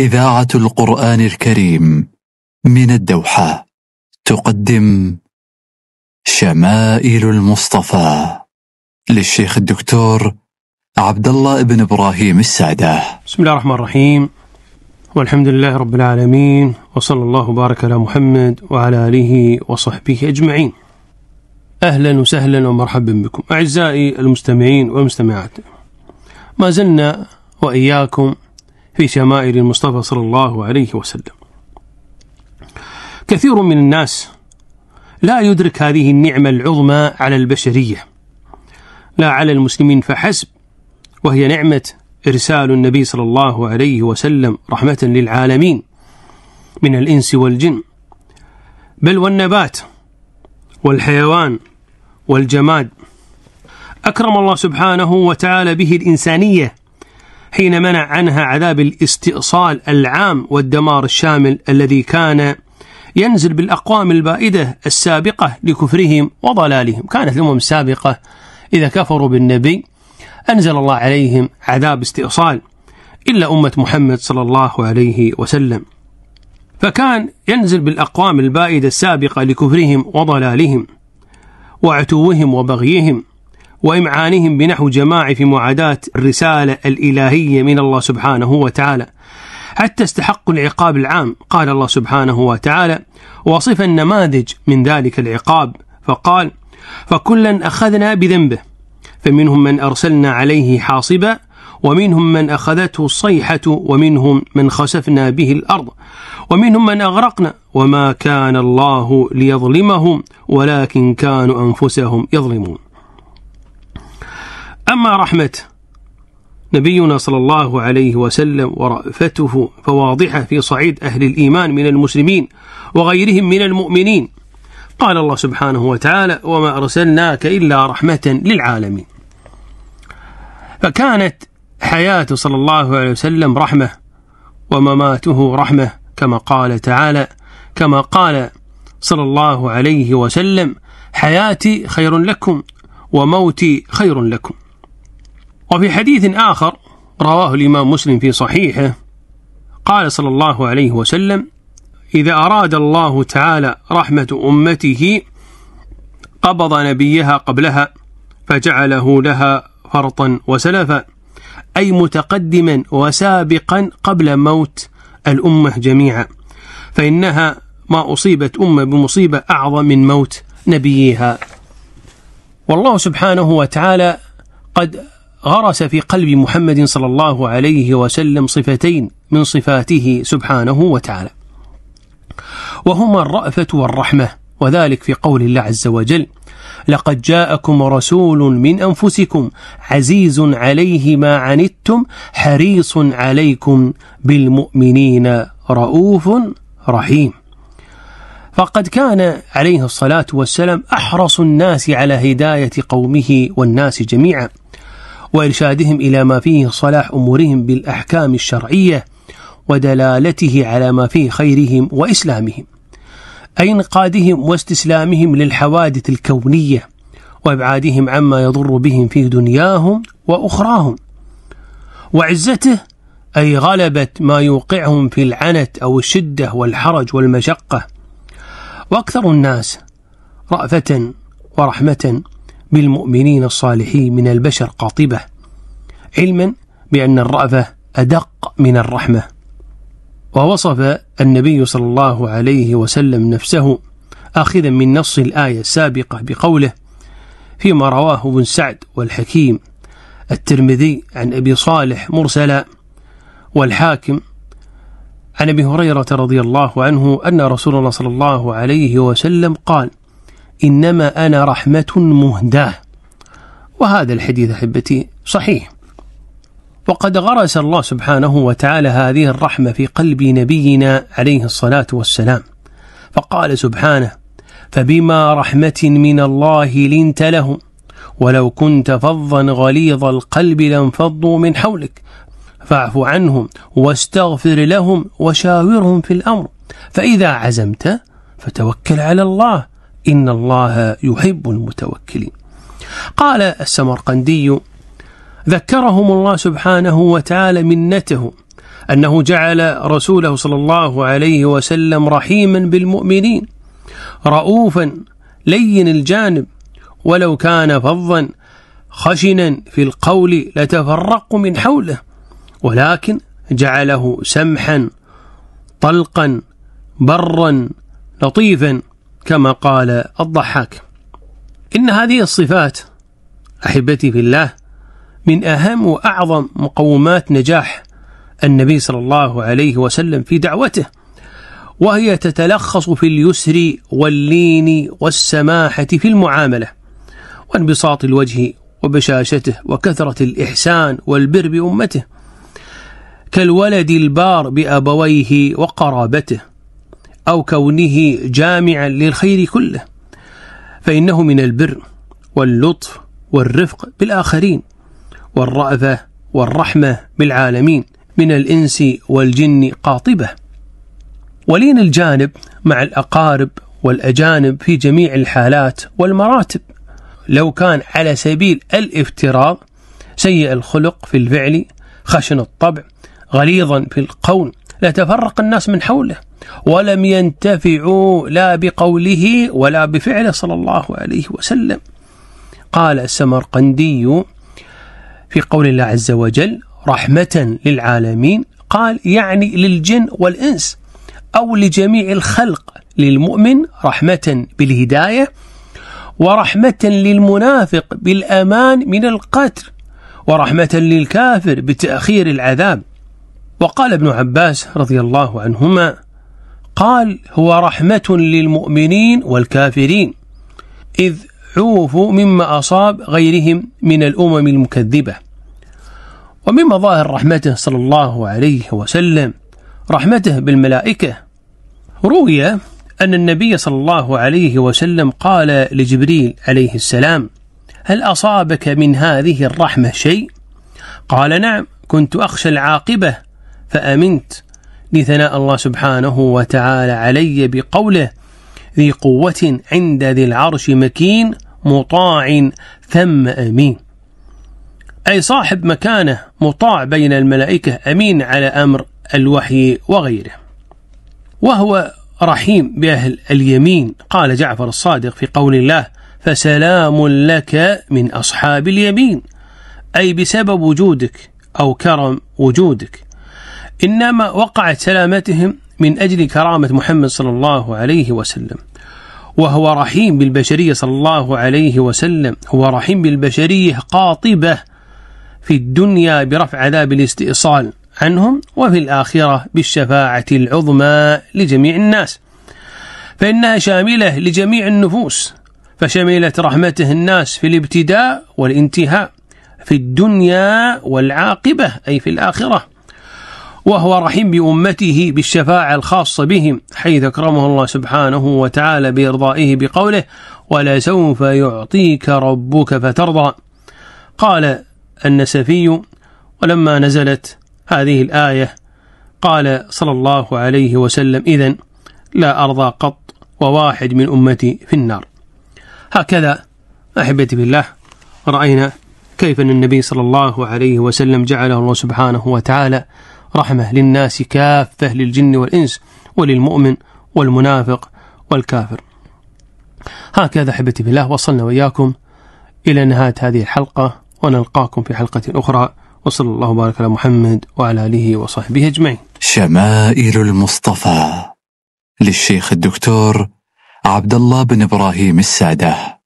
إذاعة القرآن الكريم من الدوحة تقدم شمائل المصطفى للشيخ الدكتور عبد الله بن إبراهيم السعدة بسم الله الرحمن الرحيم والحمد لله رب العالمين وصلى الله وبارك على محمد وعلى آله وصحبه أجمعين أهلا وسهلا ومرحبا بكم أعزائي المستمعين والمستمعات ما زلنا وإياكم في شمائل المصطفى صلى الله عليه وسلم كثير من الناس لا يدرك هذه النعمة العظمى على البشرية لا على المسلمين فحسب وهي نعمة إرسال النبي صلى الله عليه وسلم رحمة للعالمين من الإنس والجن بل والنبات والحيوان والجماد أكرم الله سبحانه وتعالى به الإنسانية حين منع عنها عذاب الاستئصال العام والدمار الشامل الذي كان ينزل بالأقوام البائدة السابقة لكفرهم وضلالهم كانت الأمم السابقة إذا كفروا بالنبي أنزل الله عليهم عذاب استئصال إلا أمة محمد صلى الله عليه وسلم فكان ينزل بالأقوام البائدة السابقة لكفرهم وضلالهم وعتوهم وبغيهم وامعانهم بنحو جماع في معاداه الرساله الالهيه من الله سبحانه وتعالى. حتى استحقوا العقاب العام قال الله سبحانه وتعالى وصف النماذج من ذلك العقاب فقال فكلا اخذنا بذنبه فمنهم من ارسلنا عليه حاصبا ومنهم من اخذته الصيحه ومنهم من خسفنا به الارض ومنهم من اغرقنا وما كان الله ليظلمهم ولكن كانوا انفسهم يظلمون أما رحمة نبينا صلى الله عليه وسلم ورأفته فواضحة في صعيد أهل الإيمان من المسلمين وغيرهم من المؤمنين قال الله سبحانه وتعالى وما أرسلناك إلا رحمة للعالمين فكانت حياته صلى الله عليه وسلم رحمة ومماته رحمة كما قال تعالى كما قال صلى الله عليه وسلم حياتي خير لكم وموتي خير لكم وفي حديث آخر رواه الإمام مسلم في صحيحه قال صلى الله عليه وسلم إذا أراد الله تعالى رحمة أمته قبض نبيها قبلها فجعله لها فرطا وسلفا أي متقدما وسابقا قبل موت الأمة جميعا فإنها ما أصيبت أمة بمصيبة أعظم من موت نبيها والله سبحانه وتعالى قد غرس في قلب محمد صلى الله عليه وسلم صفتين من صفاته سبحانه وتعالى وهما الرأفة والرحمة وذلك في قول الله عز وجل لقد جاءكم رسول من أنفسكم عزيز عليه ما عنتم حريص عليكم بالمؤمنين رؤوف رحيم فقد كان عليه الصلاة والسلام أحرص الناس على هداية قومه والناس جميعا وإرشادهم إلى ما فيه صلاح أمورهم بالأحكام الشرعية ودلالته على ما فيه خيرهم وإسلامهم أي انقادهم واستسلامهم للحوادث الكونية وإبعادهم عما يضر بهم في دنياهم وأخراهم وعزته أي غلبة ما يوقعهم في العنت أو الشدة والحرج والمشقة وأكثر الناس رأفة ورحمة بالمؤمنين الصالحين من البشر قاطبة علما بأن الرأفة أدق من الرحمة ووصف النبي صلى الله عليه وسلم نفسه آخذا من نص الآية السابقة بقوله فيما رواه ابن سعد والحكيم الترمذي عن أبي صالح مرسلا والحاكم عن أبي هريرة رضي الله عنه أن رسول الله صلى الله عليه وسلم قال إنما أنا رحمة مهداة وهذا الحديث أحبتي صحيح وقد غرس الله سبحانه وتعالى هذه الرحمة في قلب نبينا عليه الصلاة والسلام فقال سبحانه فبما رحمة من الله لنت لهم ولو كنت فظا غليظ القلب لانفضوا من حولك فاعف عنهم واستغفر لهم وشاورهم في الأمر فإذا عزمت فتوكل على الله إن الله يحب المتوكلين قال السمرقندي ذكرهم الله سبحانه وتعالى منته أنه جعل رسوله صلى الله عليه وسلم رحيما بالمؤمنين رؤوفا لين الجانب ولو كان فظا خشنا في القول لتفرقوا من حوله ولكن جعله سمحا طلقا برا لطيفا كما قال الضحاك إن هذه الصفات أحبتي في الله من أهم وأعظم مقومات نجاح النبي صلى الله عليه وسلم في دعوته وهي تتلخص في اليسر واللين والسماحة في المعاملة وانبساط الوجه وبشاشته وكثرة الإحسان والبر بأمته كالولد البار بأبويه وقرابته أو كونه جامعا للخير كله فإنه من البر واللطف والرفق بالآخرين والرأفة والرحمة بالعالمين من الإنس والجن قاطبة ولين الجانب مع الأقارب والأجانب في جميع الحالات والمراتب لو كان على سبيل الافتراض سيء الخلق في الفعل خشن الطبع غليظا في القول لتفرق الناس من حوله ولم ينتفعوا لا بقوله ولا بفعله صلى الله عليه وسلم قال السمرقندي في قول الله عز وجل رحمة للعالمين قال يعني للجن والإنس أو لجميع الخلق للمؤمن رحمة بالهداية ورحمة للمنافق بالأمان من القتل ورحمة للكافر بتأخير العذاب وقال ابن عباس رضي الله عنهما قال هو رحمة للمؤمنين والكافرين إذ عوفوا مما أصاب غيرهم من الأمم المكذبة ومن مظاهر رحمته صلى الله عليه وسلم رحمته بالملائكة روي أن النبي صلى الله عليه وسلم قال لجبريل عليه السلام هل أصابك من هذه الرحمة شيء؟ قال نعم كنت أخشى العاقبة فأمنت لثناء الله سبحانه وتعالى علي بقوله ذي قوة عند ذي العرش مكين مطاع ثم أمين أي صاحب مكانه مطاع بين الملائكة أمين على أمر الوحي وغيره وهو رحيم بأهل اليمين قال جعفر الصادق في قول الله فسلام لك من أصحاب اليمين أي بسبب وجودك أو كرم وجودك إنما وقعت سلامتهم من أجل كرامة محمد صلى الله عليه وسلم وهو رحيم بالبشرية صلى الله عليه وسلم هو رحيم بالبشرية قاطبة في الدنيا برفع عذاب الاستئصال عنهم وفي الآخرة بالشفاعة العظمى لجميع الناس فإنها شاملة لجميع النفوس فشملت رحمته الناس في الابتداء والانتهاء في الدنيا والعاقبة أي في الآخرة وهو رحيم بأمته بالشفاعة الخاصة بهم حيث أكرمه الله سبحانه وتعالى بإرضائه بقوله ولسوف يعطيك ربك فترضى قال النسفي ولما نزلت هذه الآية قال صلى الله عليه وسلم إذا لا أرضى قط وواحد من أمتي في النار هكذا أحبتي بالله رأينا كيف أن النبي صلى الله عليه وسلم جعله الله سبحانه وتعالى رحمة للناس كافة للجن والإنس وللمؤمن والمنافق والكافر هكذا أحبتي بالله وصلنا وإياكم إلى نهاية هذه الحلقة ونلقاكم في حلقة أخرى وصلى الله وبارك على محمد وعلى آله وصحبه أجمعين شمائل المصطفى للشيخ الدكتور عبد الله بن إبراهيم الساده